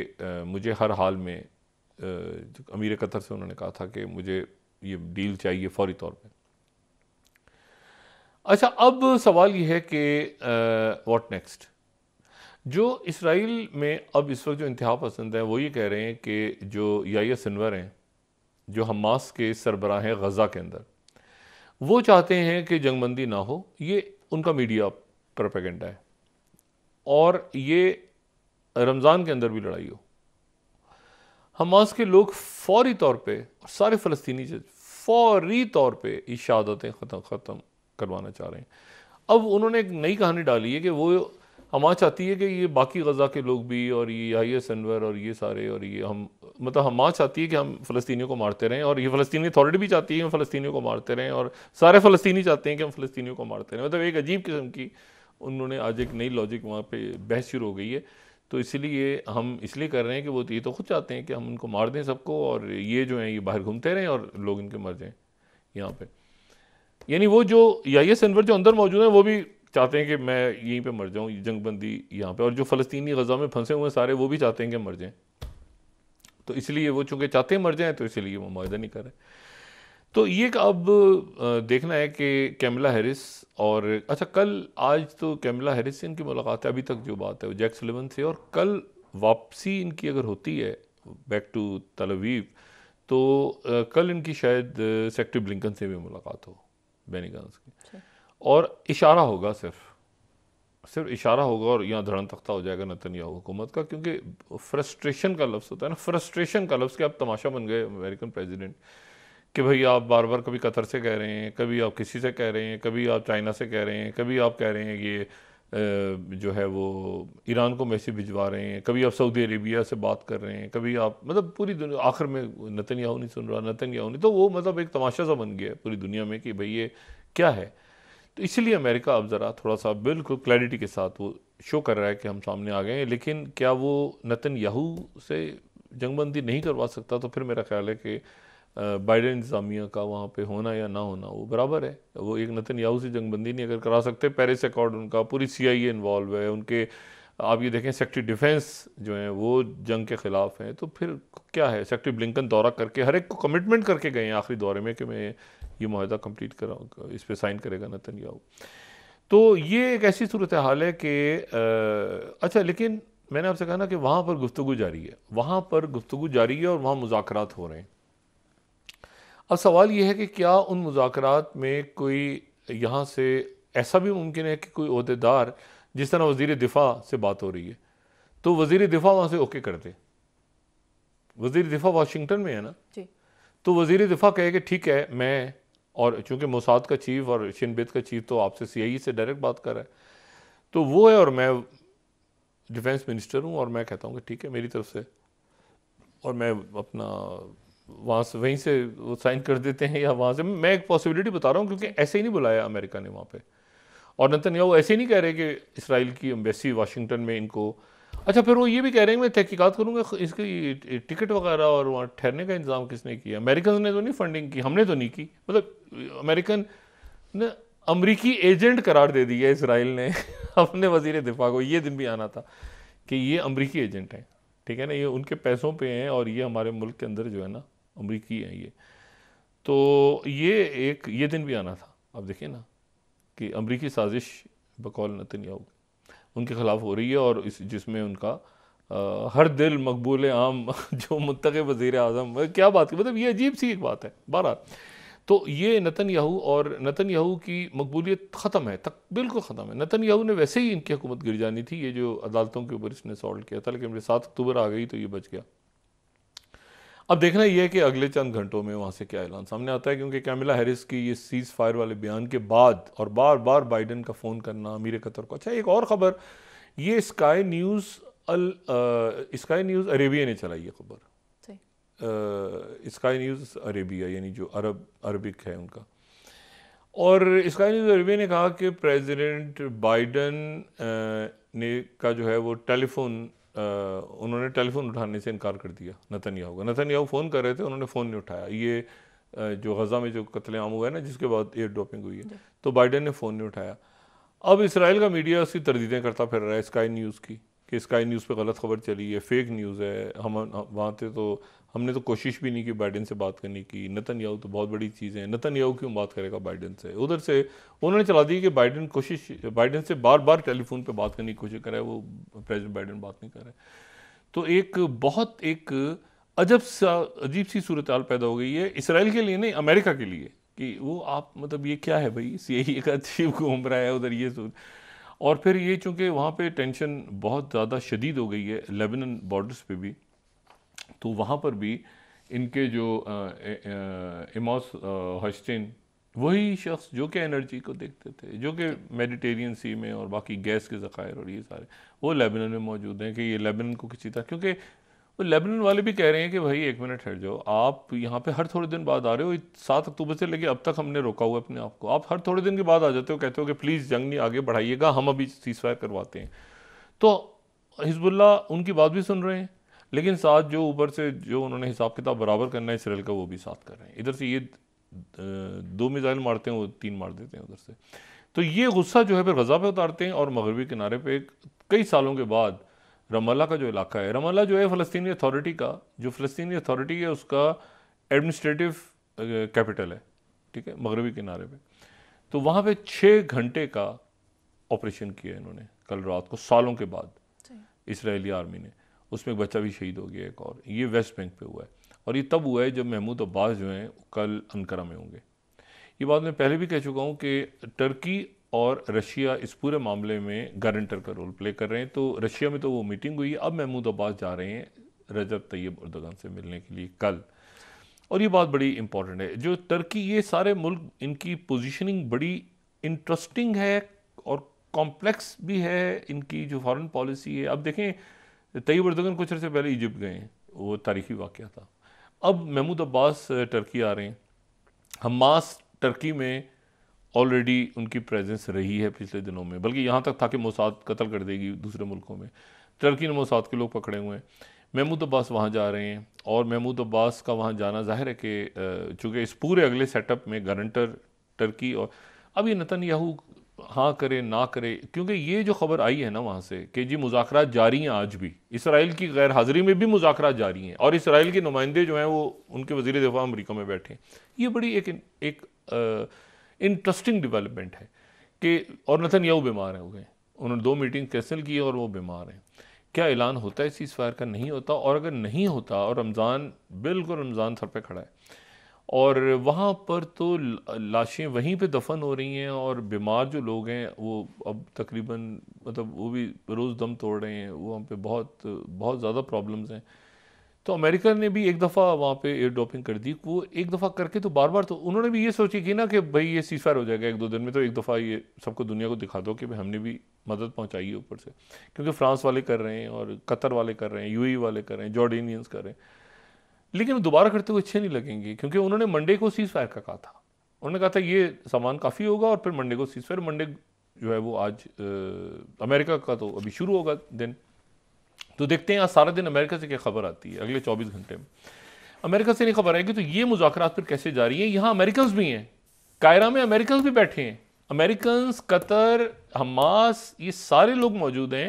मुझे हर हाल में अमीर कतर से उन्होंने कहा था कि मुझे ये डील चाहिए फौरी तौर पर अच्छा अब सवाल यह है कि वॉट नेक्स्ट जो इसराइल में अब इस वक्त जो इंतहा पसंद है वो ये कह रहे हैं कि जो या सिनवर हैं जो हमास के सरबराह हैं गज़ा के अंदर वो चाहते हैं कि जंगबंदी ना हो ये उनका मीडिया प्रोपेगेंडा है और ये रमज़ान के अंदर भी लड़ाई हो हमास के लोग फौरी तौर पे और सारे फ़लस्तनी फौरी तौर पे ये शहादतें ख़त्म ख़त्म करवाना चाह रहे हैं अब उन्होंने एक नई कहानी डाली है कि वो हमारा चाहती है कि ये बाकी गज़ा के लोग भी और ये आई एस और ये सारे और ये हम मतलब माँ चाहती है कि हम फ़लस्तियों को मारते रहें और ये फलस्तनी अथॉरिटी भी चाहती है कि हम फ़लस्तियों को मारते रहें और सारे फ़लस्तनी चाहते हैं कि हम फ़लस्तियों को मारते रहें मतलब एक अजीब किस्म की उन्होंने आज एक नई लॉजिक वहाँ पर बहस शुरू हो गई है तो इसलिए हम इसलिए कर रहे हैं कि वो ये तो खुद चाहते हैं कि हम उनको मार दें सबको और ये जो हैं ये बाहर घूमते रहें और लोग इनके मर जाएँ यहाँ पर यानी वो जो या ये अनवर जो अंदर मौजूद है वो भी चाहते हैं कि मैं यहीं पे मर जाऊँ जंग बंदी यहाँ पे और जो फ़लस्तनी गज़ा में फंसे हुए हैं सारे वो भी चाहते हैं कि मर जाएँ तो इसलिए वो चूँकि चाहते हैं मर जाएँ तो इसीलिए वो माहा नहीं कर रहे तो ये अब देखना है कि कैमला हैरिस और अच्छा कल आज तो कैमला हैरिस से इनकी मुलाकात है अभी तक जो बात है वो जैक सलेवन से और कल वापसी इनकी अगर होती है बैक टू तलवीव तो कल इनकी शायद सेक्टर ब्लिंकन से भी मुलाकात हो बेनी की अच्छा। और इशारा होगा सिर्फ सिर्फ इशारा होगा और यहाँ धड़न तख्ता हो जाएगा नतनया हुकूमत का क्योंकि फ्रस्ट्रेशन का लफ्ज़ होता है ना फ्रस्ट्रेशन का लफ्ज़ कि आप तमाशा बन गए अमेरिकन प्रेसिडेंट कि भाई आप बार बार कभी कतर से कह रहे हैं कभी आप किसी से कह रहे हैं कभी आप चाइना से कह रहे हैं कभी आप कह रहे हैं ये जो है वो ईरान को मैसेज भिजवा रहे हैं कभी आप सऊदी अरेबिया से बात कर रहे हैं कभी आप मतलब पूरी दुनिया आखिर में नतन याहू नहीं सुन रहा नतन याहू नहीं तो वो मतलब एक तमाशा सा बन गया है पूरी दुनिया में कि भाई ये क्या है तो इसलिए अमेरिका अब ज़रा थोड़ा सा बिल्कुल क्लैरिटी के साथ वो शो कर रहा है कि हम सामने आ गए हैं लेकिन क्या वो नतन याहू से जंगबंदी नहीं करवा सकता तो फिर मेरा ख्याल है कि बाइडन इंतज़ामिया का वहाँ पे होना या ना होना वो बराबर है वो एक नतन याहू से जंगबंदी नहीं अगर करा सकते पेरिस अकॉर्ड उनका पूरी सी आई ए इन्वॉल्व है उनके आप ये देखें सेक्रेटरी डिफेंस जो हैं वो जंग के ख़िलाफ़ हैं तो फिर क्या है सेक्रेटरी ब्लिंकन दौरा करके हर एक को कमिटमेंट करके गए हैं आखिरी दौरे में कि मैं ये माहदा कम्प्लीट कर इस पर साइन करेगा नतन याहू तो ये एक ऐसी सूरत हाल है कि अच्छा लेकिन मैंने आपसे कहा ना कि वहाँ पर गुफ्तु जारी है वहाँ पर गुफ्तु जारी है और वहाँ मुजाकर हो रहे हैं अब सवाल यह है कि क्या उन मुजाकर में कोई यहाँ से ऐसा भी मुमकिन है कि कोई अहदेदार जिस तरह वजीर दिफा से बात हो रही है तो वजीर दिफा वहाँ से ओके कर दे वजीर दिफा वाशिंगटन में है ना जी तो वजीर दिफा कहे कि ठीक है मैं और चूँकि मोसाद का चीफ और शिनबेद का चीफ तो आपसे सी आई e से डायरेक्ट बात कर रहा है तो वो है और मैं डिफेंस मिनिस्टर हूँ और मैं कहता हूँ कि ठीक है मेरी तरफ से और मैं अपना वहाँ से वहीं से वो साइन कर देते हैं या वहाँ से मैं एक पॉसिबिलिटी बता रहा हूँ क्योंकि ऐसे ही नहीं बुलाया अमेरिका ने वहाँ पर और वो ऐसे नहीं कह रहे कि इसराइल की एम्बेसी वाशिंगटन में इनको अच्छा फिर वो ये भी कह रहे हैं मैं तहकीक़त करूँगा इसकी टिकट वगैरह और वहाँ ठहरने का इंतज़ाम किसने किया अमेरिकन ने तो नहीं फंडिंग की हमने तो नहीं की मतलब अमेरिकन ने अमरीकी एजेंट करार दे दिया इसराइल ने अपने वजीर दिफा को ये दिन भी आना था कि ये अमरीकी एजेंट हैं ठीक है ना ये उनके पैसों पे हैं और ये हमारे मुल्क के अंदर जो है ना अमरीकी हैं ये तो ये एक ये दिन भी आना था अब देखिए ना कि अमरीकी साजिश बकौल नतन्याहू उनके ख़िलाफ़ हो रही है और इस जिसमें उनका आ, हर दिल मकबूल आम जो मुतक वज़ी अजम क्या बात की मतलब ये अजीब सी एक बात है बारह तो ये नतन याहू और नतन याहू की मकबूलियत ख़त्म है तक बिल्कुल ख़त्म है नतन याहू ने वैसे ही इनकी हुकूमत गिर जानी थी ये जो अदालतों के ऊपर इसने सॉल्व किया था लेकिन मेरे सात अक्टूबर आ गई तो ये बच गया अब देखना यह है कि अगले चंद घंटों में वहाँ से क्या ऐलान सामने आता है क्योंकि कैमिला हैरिस की ये सीज़ फायर वाले बयान के बाद और बार बार बाइडन का फ़ोन करना अमीर कतर को अच्छा एक और ख़बर ये स्काई न्यूज़ अल स्काई न्यूज़ अरेबिया ने चलाई ये खबर स्काई न्यूज़ अरेबिया यानी जो अरब अरबिक है उनका और स्काई न्यूज़ अरेबिया ने कहा कि प्रेसिडेंट बाइडन ने का जो है वो टेलीफोन उन्होंने टेलीफोन उठाने से इनकार कर दिया नतन याहू का नतन याहू फ़ोन कर रहे थे उन्होंने फ़ोन नहीं उठाया ये जो गज़ा में जो आम हुआ है ना जिसके बाद एयर ड्रॉपिंग हुई है तो बाइडन ने फ़ोन नहीं उठाया अब इसराइल का मीडिया उसकी तरदीदें करता फिर रहा है स्काई न्यूज़ की कि स्काई न्यूज़ पे गलत खबर चली है फेक न्यूज़ है हम, हम वहाँ थे तो हमने तो कोशिश भी नहीं की बाइडेन से बात करने की नतन याऊ तो बहुत बड़ी चीज़ है नतन याऊ क्यों बात करेगा बाइडेन से उधर से उन्होंने चला दी कि बाइडेन कोशिश बाइडेन से बार बार टेलीफोन पर बात करने की कोशिश कर रहा है वो प्रेजिडेंट बाइडेन बात नहीं कर रहे तो एक बहुत एक अजब सा अजीब सी सूरत पैदा हो गई है इसराइल के लिए नहीं अमेरिका के लिए कि वो आप मतलब ये क्या है भाई सी आई का अजीब घूम रहा है उधर ये सूर और फिर ये चूँकि वहाँ पे टेंशन बहुत ज़्यादा शदीद हो गई है लेबनन बॉर्डर्स पे भी तो वहाँ पर भी इनके जो इमोस हॉस्टिन वही शख्स जो कि एनर्जी को देखते थे जो कि मेडिटेरियन सी में और बाकी गैस के ज़खायर और ये सारे वो लेबनन में मौजूद हैं कि ये लेबनन को किसी तरह क्योंकि वो लेबनन वाले भी कह रहे हैं कि भाई एक मिनट हट जाओ आप यहाँ पे हर थोड़े दिन बाद आ रहे हो सात अक्टूबर से लेके अब तक हमने रोका हुआ अपने आप को आप हर थोड़े दिन के बाद आ जाते हो कहते हो कि प्लीज़ जंग नहीं आगे बढ़ाइएगा हम अभी सीज फायर करवाते हैं तो हिजबुल्ला उनकी बात भी सुन रहे हैं लेकिन साथ जो ऊपर से जो उन्होंने हिसाब किताब बराबर करना है इसराइल का वो भी साथ कर रहे हैं इधर से ये दो मिज़ाइल मारते हैं वो तीन मार देते हैं उधर से तो ये गुस्सा जो है फिर गज़ा पे उतारते हैं और मगरबी किनारे पे कई सालों के बाद रमला का जो इलाका है रमला जो है फलस्तनी अथॉरिटी का जो फलस्तनी अथॉरिटी है उसका एडमिनिस्ट्रेटिव कैपिटल है ठीक है मगरबी किनारे पर तो वहाँ पर छः घंटे का ऑपरेशन किया इन्होंने कल रात को सालों के बाद इसराइली आर्मी ने उसमें एक बच्चा भी शहीद हो गया एक और ये वेस्ट बैंक पे हुआ है और ये तब हुआ है जब महमूद अब्बास जो हैं कल अनकरा में होंगे ये बात मैं पहले भी कह चुका हूँ कि टर्की और रशिया इस पूरे मामले में गारंटर का रोल प्ले कर रहे हैं तो रशिया में तो वो मीटिंग हुई अब महमूद अब्बास जा रहे हैं रजब तैयब उर्दगान से मिलने के लिए कल और ये बात बड़ी इंपॉर्टेंट है जो टर्की ये सारे मुल्क इनकी पोजिशनिंग बड़ी इंटरेस्टिंग है और कॉम्प्लेक्स भी है इनकी जो फॉरेन पॉलिसी है अब देखें तई अरदगन कुछ अर्से पहले इजिप्ट गए वो तारीखी वाक़ था अब महमूद अब्बास टर्की आ रहे हैं हमास टर्की में ऑलरेडी उनकी प्रेजेंस रही है पिछले दिनों में बल्कि यहाँ तक था कि मोसाद कत्ल कर देगी दूसरे मुल्कों में टर्की ने मोसाद के लोग पकड़े हुए हैं महमूद अब्बास वहाँ जा रहे हैं और महमूद अब्बास का वहाँ जाना जाहिर है कि चूँकि इस पूरे अगले सेटअप में गारंटर टर्की और अब ये नतन याहू हाँ करे ना करे क्योंकि ये जो खबर आई है ना वहाँ से कि जी मुजाकर जारी हैं आज भी इसराइल की गैर हाजिरी में भी मुजाकर जारी हैं और इसराइल के नुमाइंदे जो हैं वो उनके वजीर दफा अमरीका में बैठे हैं ये बड़ी एक एक इंटरेस्टिंग डिवेलपमेंट है कि और नथन याऊ बीमार हैं हुए उन्होंने दो मीटिंग कैंसिल की और वो बीमार हैं क्या ऐलान होता है इस फायर का नहीं होता और अगर नहीं होता और रमज़ान बिल्कुल रमज़ान सर पर खड़ा है और वहाँ पर तो लाशें वहीं पे दफन हो रही हैं और बीमार जो लोग हैं वो अब तकरीबन मतलब वो भी रोज़ दम तोड़ रहे हैं वहाँ पे बहुत बहुत ज़्यादा प्रॉब्लम्स हैं तो अमेरिका ने भी एक दफ़ा वहाँ पे एयर ड्रॉपिंग कर दी वो एक दफ़ा करके तो बार बार तो उन्होंने भी ये सोची कि ना कि भाई ये सीज फायर हो जाएगा एक दो दिन में तो एक दफ़ा ये सबको दुनिया को दिखा दो कि भाई हमने भी मदद पहुँचाई है ऊपर से क्योंकि फ्रांस वाले कर रहे हैं और कतर वाले कर रहे हैं यू e वाले कर रहे हैं जॉर्डेनियंस कर रहे हैं लेकिन दोबारा करते हुए अच्छे नहीं लगेंगे क्योंकि उन्होंने मंडे को सीज फायर का कहा था उन्होंने कहा था ये सामान काफ़ी होगा और फिर मंडे को सीज फायर मंडे जो है वो आज आ, अमेरिका का तो अभी शुरू होगा दिन तो देखते हैं आज सारा दिन अमेरिका से क्या खबर आती है अगले चौबीस घंटे में अमेरिका से नहीं खबर आएगी तो ये मुजाकर फिर कैसे जा रही हैं यहाँ अमेरिकन भी हैं कायरा में अमेरिकन भी बैठे हैं अमेरिकन कतर हमास ये सारे लोग मौजूद हैं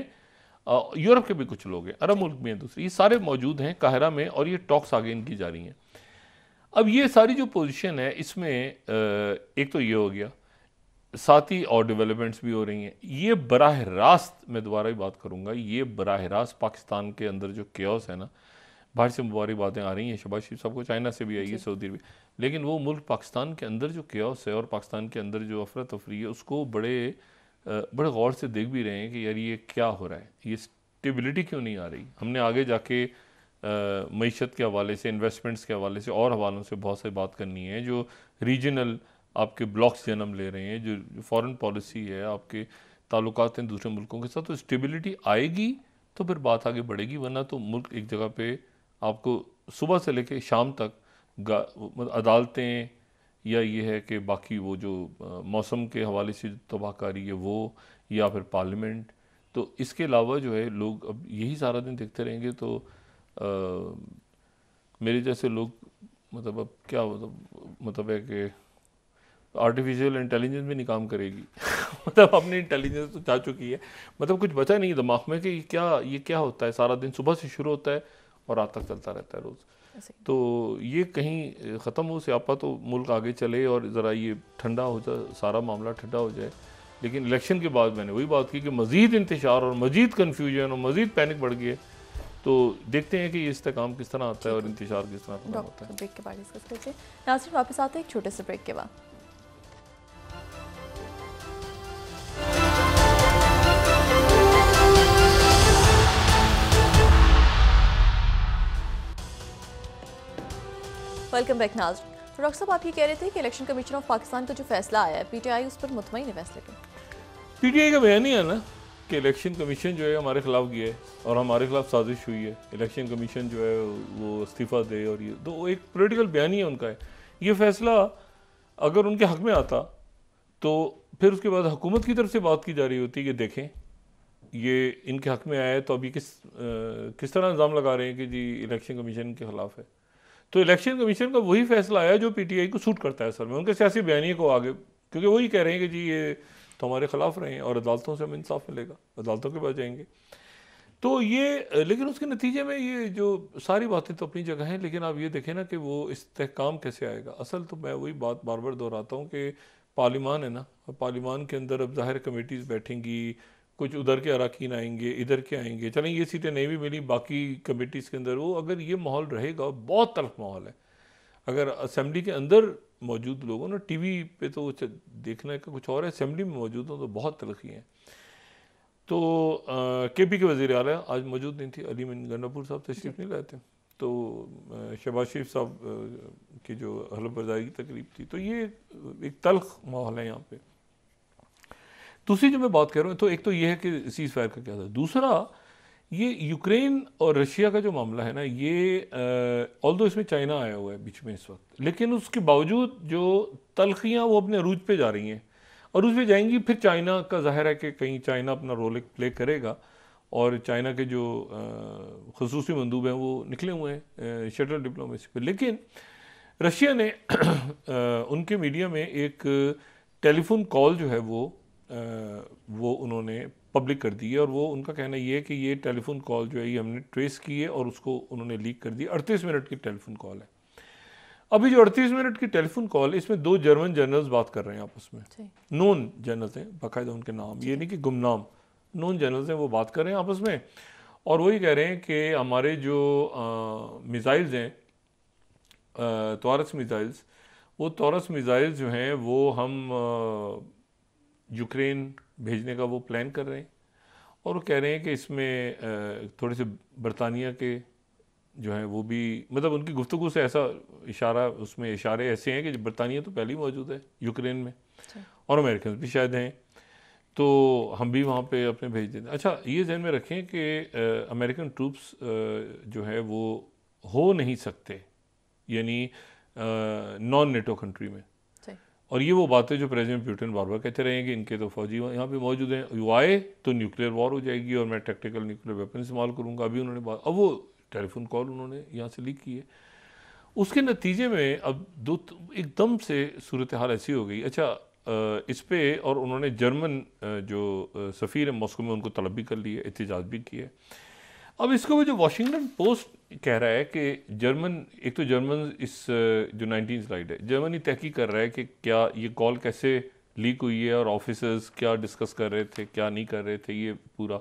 यूरोप के भी कुछ लोग हैं अरब मुल्क में दूसरे ये सारे मौजूद हैं काहरा में और ये टॉक्स आगे इनकी जा रही हैं अब ये सारी जो पोजीशन है इसमें एक तो ये हो गया साथ ही और डेवलपमेंट्स भी हो रही हैं ये बरह रास्त मैं दोबारा ही बात करूँगा ये बरह रास्त पाकिस्तान के अंदर जो क्योस है ना बाहर से मुबारक बातें आ रही हैं शबाज शरीफ साहब को चाइना से भी आई है सऊदी अरबी लेकिन वो मुल्क पाकिस्तान के अंदर जो क्योस है और पाकिस्तान के अंदर जो अफरा तफरी है उसको बड़े बड़े गौर से देख भी रहे हैं कि यार ये क्या हो रहा है ये स्टेबिलिटी क्यों नहीं आ रही हमने आगे जाके मीशत के हवाले से इन्वेस्टमेंट्स के हवाले से और हवालों से बहुत सारी बात करनी है जो रीजनल आपके ब्लॉक्स जन्म ले रहे हैं जो फॉरेन पॉलिसी है आपके ताल्लुक हैं दूसरे मुल्कों के साथ तो स्टेबिलिटी आएगी तो फिर बात आगे बढ़ेगी वरना तो मुल्क एक जगह पे आपको सुबह से लेके शाम तक अदालतें या ये है कि बाकी वो जो मौसम के हवाले से तबाहकारी है वो या फिर पार्लियामेंट तो इसके अलावा जो है लोग अब यही सारा दिन देखते रहेंगे तो आ, मेरे जैसे लोग मतलब अब क्या मतलब मतलब है कि आर्टिफिशियल इंटेलिजेंस भी नहीं काम करेगी मतलब अपनी इंटेलिजेंस तो जा चुकी है मतलब कुछ बचा नहीं दिमाग में कि क्या ये क्या होता है सारा दिन सुबह से शुरू होता है और रात तक चलता रहता है रोज़ तो ये कहीं ख़त्म हो सियापा तो मुल्क आगे चले और ज़रा ये ठंडा हो जाए सारा मामला ठंडा हो जाए लेकिन इलेक्शन के बाद मैंने वही बात की कि मज़ीद इंतशार और मज़ीद कन्फ्यूजन और मज़ीद पैनिक बढ़ गई है तो देखते हैं कि ये इस्तेकाम किस तरह आता है और इंतजार किस तरह होता है ब्रेक के बाद डिस्कस वापस आते हैं एक छोटे से ब्रेक के बाद वेलकम बैक नाज तो डॉक्टर साहब आप ये कह रहे थे कि इलेक्शन कमीशन ऑफ पाकिस्तान का जो फैसला आया है पीटीआई उस पर मुतमिन फैसले पर पीटीआई का बयान ही है ना कि इलेक्शन कमीशन जो है हमारे खिलाफ गया है और हमारे खिलाफ साजिश हुई है इलेक्शन कमीशन जो है वो इस्तीफ़ा दे और ये तो एक पोलिटिकल बयान ही है उनका है ये फैसला अगर उनके हक में आता तो फिर उसके बाद हुकूमत की तरफ से बात की जा रही होती है कि देखें ये इनके हक में आया है तो अभी किस आ, किस तरह इल्ज़ाम लगा रहे हैं कि जी इलेक्शन कमीशन के ख़िलाफ़ है तो इलेक्शन कमीशन का वही फैसला आया जो पीटीआई को सूट करता है असल में उनके सियासी बयानी को आगे क्योंकि वही कह रहे हैं कि जी ये तो हमारे खिलाफ रहे हैं और अदालतों से हमें इंसाफ मिलेगा अदालतों के पास जाएंगे तो ये लेकिन उसके नतीजे में ये जो सारी बातें तो अपनी जगह हैं लेकिन आप ये देखें ना कि वो इस्तेकाम कैसे आएगा असल तो मैं वही बात बार बार दोहराता हूँ कि पार्लीमान है ना पार्लीमान के अंदर अब जाहिर कमेटीज़ बैठेंगी कुछ उधर के अरकान आएंगे इधर के आएंगे चलें ये सीटें नहीं भी मिली बाकी कमेटीज़ के अंदर वो अगर ये माहौल रहेगा बहुत तरफ माहौल है अगर असम्बली के अंदर मौजूद लोगों ना टी वी पर तो देखने का कुछ और है असम्बली में मौजूद हों तो बहुत तलखी हैं तो के पी के वजीर अल आज मौजूद नहीं थी अली मिन गन्नापुर साहब तशरीफ़ नहीं लाए थे तो शहबाज शरीफ साहब की जो हलफ बर्दारी की तकरीब थी तो ये एक तलख माहौल है यहाँ पर दूसरी जो मैं बात कर रहा हूँ तो एक तो ये है कि सीज फायर का क्या था दूसरा ये यूक्रेन और रशिया का जो मामला है ना ये ऑल दो इसमें चाइना आया हुआ है बीच में इस वक्त लेकिन उसके बावजूद जो तलखियाँ वो अपने अरूज पे जा रही हैं और उस पर जाएंगी फिर चाइना का जाहिर है कि कहीं चाइना अपना रोल प्ले करेगा और चाइना के जो खसूस मंदूब हैं वो निकले हुए हैं शटल डिप्लोमेसी पर लेकिन रशिया ने उनके मीडिया में एक टेलीफोन कॉल जो है वो वो उन्होंने पब्लिक कर दी है और वो उनका कहना ये है कि ये टेलीफोन कॉल जो है ये हमने ट्रेस की है और उसको उन्होंने लीक कर दी अड़तीस मिनट की टेलीफोन कॉल है अभी जो अड़तीस मिनट की टेलीफोन कॉल इसमें दो जर्मन जर्नल्स बात कर रहे हैं आपस में नॉन जर्नल्स हैं बाकायदा उनके नाम ये नहीं कि गुमनाम नॉन जर्नल्स हैं वो बात कर रहे हैं आपस में और वही कह रहे हैं कि हमारे जो मिज़ाइल्स हैं तोरस मिज़ाइल्स वो तोरस मिज़ाइल्स जो हैं वो हम आ, यूक्रेन भेजने का वो प्लान कर रहे हैं और वो कह रहे हैं कि इसमें थोड़े से बरतानिया के जो हैं वो भी मतलब उनकी गुफ्तु से ऐसा इशारा उसमें इशारे ऐसे हैं कि बरतानिया तो पहले ही मौजूद है यूक्रेन में अच्छा। और अमेरिकन भी शायद हैं तो हम भी वहाँ पे अपने भेज देते हैं अच्छा ये जहन में रखें कि अमेरिकन ट्रूप्स जो है वो हो नहीं सकते यानी नॉन नेटो कंट्री में और ये वो बातें जो प्रेसिडेंट प्यूटन बार बार कहते रहे कि इनके तो फौजी यहाँ पे मौजूद हैं यू आए तो न्यूक्लियर वॉर हो जाएगी और मैं टेक्टिकल न्यूक्लियर वेपन इस्तेमाल करूँगा अभी उन्होंने अब वो टेलीफोन कॉल उन्होंने यहाँ से लीक की है उसके नतीजे में अब दो एकदम से सूरत हाल ऐसी हो गई अच्छा इस पर और उन्होंने जर्मन जो सफ़ीर है मॉस्को में उनको तलब भी कर लिया एहतजाज भी किया अब इसको जो वाशिंगटन पोस्ट कह रहा है कि जर्मन एक तो जर्मन इस जो नाइनटीन स्लाइड है जर्मनी तहकीक कर रहा है कि क्या ये कॉल कैसे लीक हुई है और ऑफिसर्स क्या डिस्कस कर रहे थे क्या नहीं कर रहे थे ये पूरा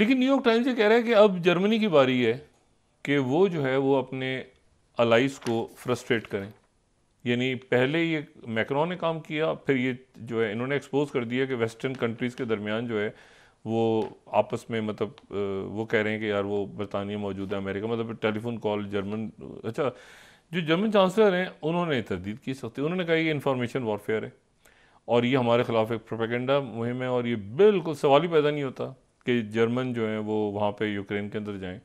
लेकिन न्यूयॉर्क टाइम्स ये कह रहा है कि अब जर्मनी की बारी है कि वो जो है वो अपने अलाइस को फ्रस्ट्रेट करें यानी पहले ये मैक्रॉन ने काम किया फिर ये जो है इन्होंने एक्सपोज कर दिया कि वेस्टर्न कंट्रीज़ के दरमियान जो है वो आपस में मतलब वो कह रहे हैं कि यार वो बरतानिया मौजूद है अमेरिका मतलब टेलीफोन कॉल जर्मन अच्छा जो जर्मन चांसलर हैं उन्होंने तरदीद की सकती उन्होंने कहा कि इन्फॉर्मेशन वारफेयर है और ये हमारे ख़िलाफ़ एक प्रोपेगेंडा मुहिम है और ये बिल्कुल सवाल ही पैदा नहीं होता कि जर्मन जो हैं वो वहाँ पर यूक्रेन के अंदर जाएँ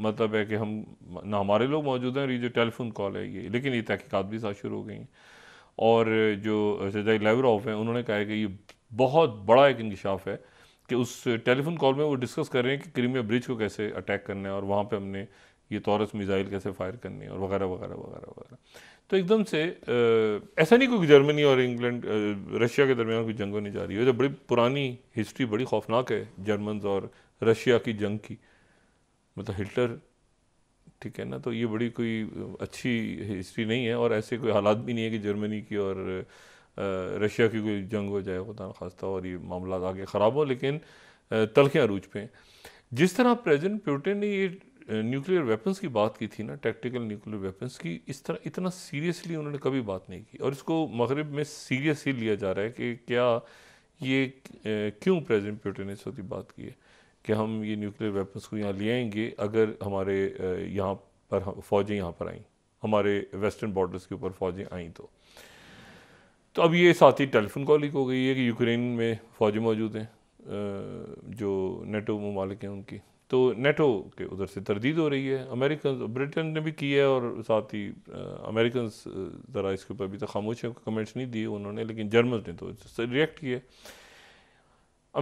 मतलब है कि हम ना हमारे लोग मौजूद हैं और ये जो टेलीफोन कॉल है ये लेकिन ये तहकीकत भी साथ शुरू हो गई हैं और जो सजाई लेवरॉफ हैं उन्होंने कहा है कि ये बहुत बड़ा एक इंकशाफ है कि उस टेलीफोन कॉल में वो डिस्कस कर रहे हैं कि क्रीमिया ब्रिज को कैसे अटैक करना है और वहाँ पे हमने ये तौरस मिज़ाइल कैसे फायर करनी है और वगैरह वगैरह वगैरह वगैरह तो एकदम से ऐसा नहीं कोई जर्मनी और इंग्लैंड रशिया के दरमियान कोई जंग होने जा रही है जो बड़ी पुरानी हिस्ट्री बड़ी खौफनाक है जर्मन और रशिया की जंग की मतलब हिटलर ठीक है ना तो ये बड़ी कोई अच्छी हिस्ट्री नहीं है और ऐसे कोई हालात भी नहीं है कि जर्मनी की और रशिया की कोई जंग हो जाए खुदा खास्ता और ये मामला आगे ख़राब हो लेकिन तलखियाँ रूज पे जिस तरह प्रेजिडेंट प्यूटिन ने ये न्यूक्लियर वेपन्स की बात की थी ना टेक्टिकल न्यूक्लियर वेपन्स की इस तरह इतना सीरियसली उन्होंने कभी बात नहीं की और इसको मगरब में सीरियस ही लिया जा रहा है कि क्या ये क्यों प्रेजिडेंट प्यूटिन ने इस वक्त बात की है कि हम ये न्यूक्लियर वेपन्स को यहाँ ले आएंगे अगर हमारे यहाँ पर फौजें यहाँ पर आईं हमारे वेस्टर्न बॉर्डर्स के ऊपर फौजें आईं तो तो अब ये साथ ही टेलीफोन कॉल हो गई है कि यूक्रेन में फ़ौजी मौजूद हैं जो नेटो ममालिक हैं उनकी तो नेटो के उधर से तरदीद हो रही है अमेरिकन ब्रिटेन ने भी की है और साथ ही अमेरिकन ज़रा इसके ऊपर अभी तक खामोश है कमेंट्स नहीं दिए उन्होंने लेकिन जर्मन ने तो रिएक्ट किया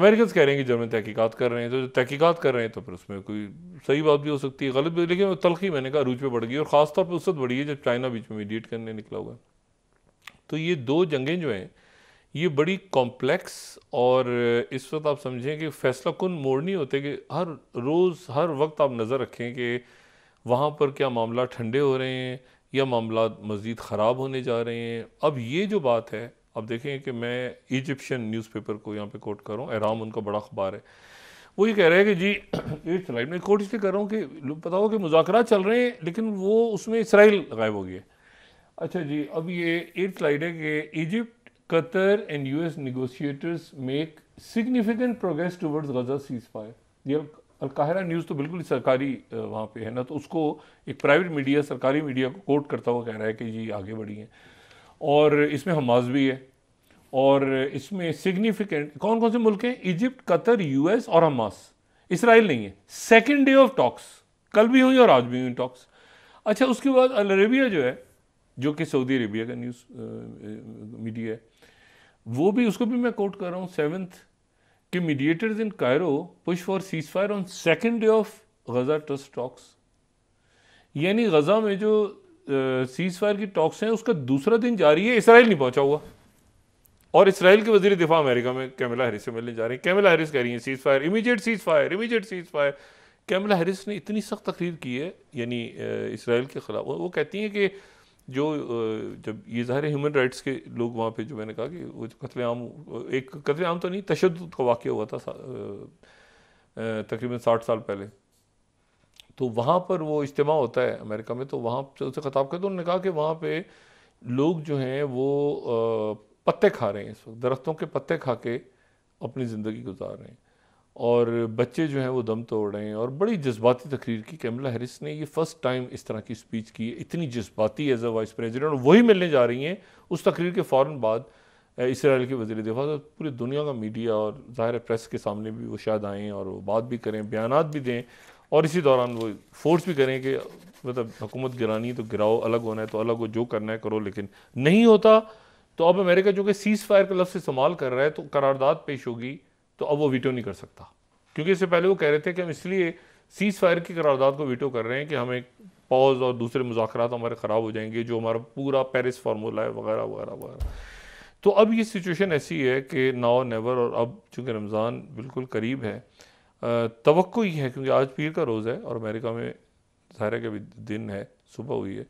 अमेरिकन कह रहे हैं कि जर्मन तहकीकत कर रहे हैं तो तहकीकत कर रहे हैं तो फिर उसमें कोई सही बात भी हो सकती है गलत भी लेकिन तलखी मैंने कहा रूज पर बढ़ गई और ख़ासतौर पर उस वक्त बढ़ी है जब चाइना बीच में मीडिएट करने निकला हुआ है तो ये दो जंगें जो हैं ये बड़ी कॉम्प्लेक्स और इस वक्त आप समझें कि फैसला कन मोड़ नहीं होते कि हर रोज़ हर वक्त आप नज़र रखें कि वहाँ पर क्या मामला ठंडे हो रहे हैं या मामला मज़ीद ख़राब होने जा रहे हैं अब ये जो बात है आप देखें कि मैं इजिप्शियन न्यूज़पेपर को यहाँ पे कोट कर रहा हूँ एराम उनका बड़ा अखबार है वो ये कह रहे हैं कि जी इसराइल में कोट इसलिए कर रहा हूँ कि पता कि मुजाकर चल रहे हैं लेकिन वो उसमें इसराइल गायब हो गई है अच्छा जी अब ये एट स्लाइड है कि Egypt Qatar and US negotiators make significant progress towards Gaza ceasefire ये अलकाहरा न्यूज़ तो बिल्कुल सरकारी वहाँ पे है ना तो उसको एक प्राइवेट मीडिया सरकारी मीडिया को कोट करता हुआ कह रहा है कि जी आगे बढ़ी हैं और इसमें हमास भी है और इसमें सिग्निफिकेंट कौन कौन से मुल्क हैं इजिप्ट कतर यूएस और हमास इसराइल नहीं है सेकेंड डे ऑफ टॉक्स कल भी हुई और आज भी हुई टॉक्स अच्छा उसके बाद अलरेबिया जो है जो कि सऊदी अरेबिया का न्यूज़ मीडिया है वो भी उसको भी मैं कोट कर रहा हूँ सेवन्थ कि mediators in Cairo push for ceasefire on second day of Gaza truce talks यानी गज़ा में जो सीज फायर की टॉक्स हैं उसका दूसरा दिन जारी है इसराइल नहीं पहुंचा हुआ और इसराइल के वजीर दिफा अमेरिका में कैमला हैरिस से मिलने जा रहे हैं कैमला हैरिस कह रही हैं ceasefire immediate ceasefire immediate ceasefire Kamala Harris ने इतनी सख्त तकरीर की है यानी इसराइल के ख़िलाफ़ वो कहती हैं कि जो जब ये ज़ाहिर ह्यूमन राइट्स के लोग वहाँ पे जो मैंने कहा कि वो कतलेआम एक कतलेआम तो नहीं तशद का वाक़ हुआ था तकरीबन साठ साल पहले तो वहाँ पर वो इज्तम होता है अमेरिका में तो वहाँ उसे खताब करते तो उन्होंने कहा कि वहाँ पे लोग जो हैं वो पत्ते खा रहे हैं इस वक्त दरख्तों के पत्ते खा के अपनी ज़िंदगी गुजार रहे हैं और बच्चे जो हैं वो दम तोड़ रहे हैं और बड़ी जज्बाती तकरीर की कैमला हैरिस ने ये फ़र्स्ट टाइम इस तरह की स्पीच की इतनी जज्बाती एज अ वाइस प्रेजिडेंट और वही मिलने जा रही हैं उस तकरीर के फ़ौर बाद इसराइल के वजी दिफा तो पूरी दुनिया का मीडिया और ज़ाहिर प्रेस के सामने भी वो शायद आएँ और वो बात भी करें बयान भी दें और इसी दौरान वो फोर्स भी करें कि मतलब हुकूमत गिरानी तो गिराओ अलग होना है तो अलग हो जो करना है करो लेकिन नहीं होता तो अब अमेरिका जो कि सीज़ फायर का लफ्स इस्तेमाल कर रहा है तो करारदाद पेश होगी तो अब वो वीटो नहीं कर सकता क्योंकि इससे पहले वो कह रहे थे कि हम इसलिए सीज़ फायर की करारदाद को वीटो कर रहे हैं कि हमें पॉज और दूसरे मुजाकर हमारे ख़राब हो जाएंगे जो हमारा पूरा पेरिस फार्मूला है वगैरह वगैरह वगैरह तो अब ये सिचुएशन ऐसी है कि नाव नेवर और अब चूँकि रमज़ान बिल्कुल करीब है तो ही है क्योंकि आज पीर का रोज़ है और अमेरिका में ज़ाहिर के भी दिन है सुबह हुई है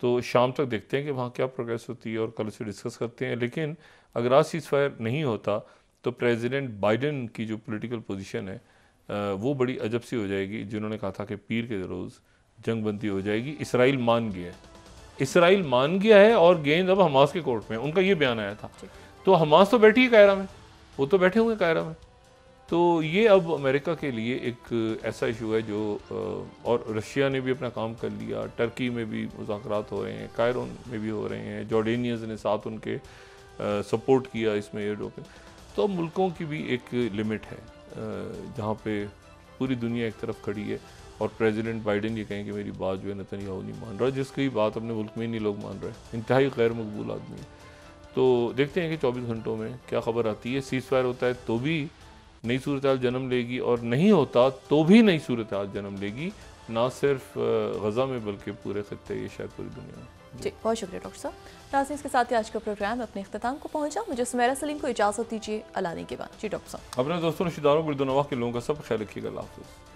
तो शाम तक देखते हैं कि वहाँ क्या प्रोग्रेस होती है और कल से डिस्कस करते हैं लेकिन अगर आज सीज़ फायर नहीं होता तो प्रेसिडेंट बाइडेन की जो पॉलिटिकल पोजीशन है वो बड़ी अजब सी हो जाएगी जिन्होंने कहा था कि पीर के रोज़ जंग बंदी हो जाएगी इसराइल मान गया है इसराइल मान गया है और गेंद अब हमास के कोर्ट में उनका ये बयान आया था तो हमास तो बैठी है कायरा में वो तो बैठे हुए कायरा में तो ये अब अमेरिका के लिए एक ऐसा इशू है जो और रशिया ने भी अपना काम कर लिया टर्की में भी मुजाकर हो रहे हैं कायरों में भी हो रहे हैं जॉर्डेनियज ने साथ उनके सपोर्ट किया इसमें एडो पे तो मुल्कों की भी एक लिमिट है जहाँ पे पूरी दुनिया एक तरफ खड़ी है और प्रेसिडेंट बाइडेन ये कहें कि मेरी बात जो है नतनयाहू नहीं मान रहा जिसकी बात अपने मुल्क में ही नहीं लोग मान रहे इंतहाई गैर मकबूल आदमी तो देखते हैं कि चौबीस घंटों में क्या खबर आती है सीज फायर होता है तो भी नई सूरत जन्म लेगी और नहीं होता तो भी नई सूरत जन्म लेगी ना सिर्फ गज़ा में बल्कि पूरे खत्ते ये शायद पूरी दुनिया में जी बहुत शुक्रिया डॉक्टर साहब नाजी के साथ ही आज का प्रोग्राम अपने अख्ताम को पहुंचा मुझे सुमेरा सलीम को इजाज़त दीजिए अलाने के बाद जी डॉक्टर साहब अपने दोस्तों रिश्तेदारों गुरदनवा के लोगों का सब ख्याल रखिएगा